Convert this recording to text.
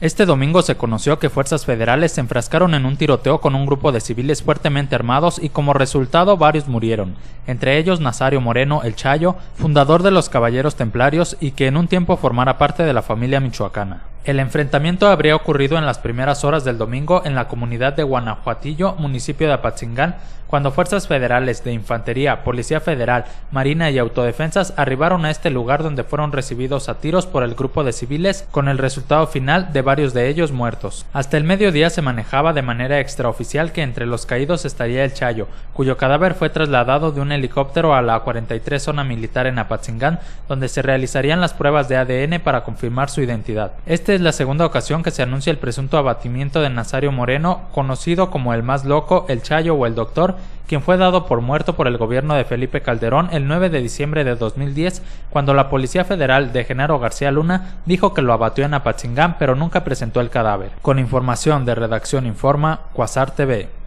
Este domingo se conoció que fuerzas federales se enfrascaron en un tiroteo con un grupo de civiles fuertemente armados y como resultado varios murieron, entre ellos Nazario Moreno El Chayo, fundador de los Caballeros Templarios y que en un tiempo formara parte de la familia michoacana. El enfrentamiento habría ocurrido en las primeras horas del domingo en la comunidad de Guanajuatillo, municipio de Apatzingán, cuando fuerzas federales de infantería, policía federal, marina y autodefensas arribaron a este lugar donde fueron recibidos a tiros por el grupo de civiles, con el resultado final de varios de ellos muertos. Hasta el mediodía se manejaba de manera extraoficial que entre los caídos estaría el Chayo, cuyo cadáver fue trasladado de un helicóptero a la 43 zona militar en Apatzingán, donde se realizarían las pruebas de ADN para confirmar su identidad. Este esta es la segunda ocasión que se anuncia el presunto abatimiento de Nazario Moreno, conocido como el más loco, el Chayo o el Doctor, quien fue dado por muerto por el gobierno de Felipe Calderón el 9 de diciembre de 2010, cuando la Policía Federal de Genaro García Luna dijo que lo abatió en Apachingán, pero nunca presentó el cadáver. Con información de Redacción Informa, Cuasar TV.